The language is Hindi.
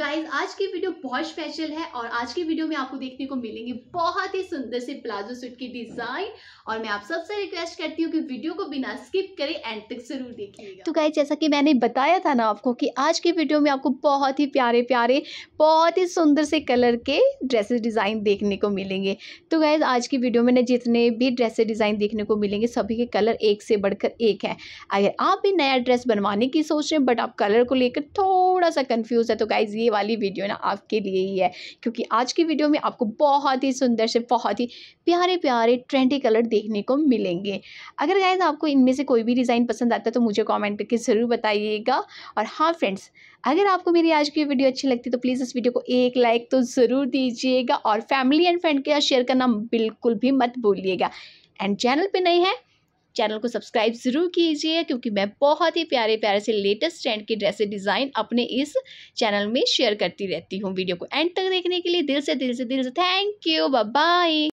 गाइज आज की वीडियो बहुत स्पेशल है और आज की वीडियो में आपको देखने को मिलेंगे बहुत ही सुंदर से प्लाजो सूट की डिजाइन और मैं आप सबसे रिक्वेस्ट करती हूँ कि वीडियो को बिना स्किप करें एंड तक जरूर देखिएगा तो गाइज जैसा कि मैंने बताया था ना आपको कि आज की वीडियो में आपको बहुत ही प्यारे प्यारे बहुत ही सुंदर से कलर के ड्रेसेस डिज़ाइन देखने को मिलेंगे तो गाइज आज की वीडियो में जितने भी ड्रेसेस डिज़ाइन देखने को मिलेंगे सभी के कलर एक से बढ़कर एक है अगर आप भी नया ड्रेस बनवाने की सोच रहे हैं बट आप कलर को लेकर थोड़ा सा कन्फ्यूज़ है तो गाइज ये वाली वीडियो ना आपके लिए ही है क्योंकि आज की वीडियो में आपको बहुत ही सुंदर से बहुत ही प्यारे प्यारे ट्रेंडी कलर देखने को मिलेंगे अगर गाइज आपको इनमें से कोई भी डिज़ाइन पसंद आता है तो मुझे कॉमेंट करके ज़रूर बताइएगा और हाँ फ्रेंड्स अगर आपको मेरी आज की वीडियो अच्छी लगती है तो प्लीज़ इस वीडियो को एक लाइक तो ज़रूर दीजिएगा और फैमिली एंड फ्रेंड के साथ शेयर करना बिल्कुल भी मत भूलिएगा एंड चैनल पे नहीं है चैनल को सब्सक्राइब ज़रूर कीजिए क्योंकि मैं बहुत ही प्यारे प्यारे से लेटेस्ट ट्रेंड के ड्रेसे डिज़ाइन अपने इस चैनल में शेयर करती रहती हूँ वीडियो को एंड तक देखने के लिए दिल से दिल से दिल से थैंक यू बाय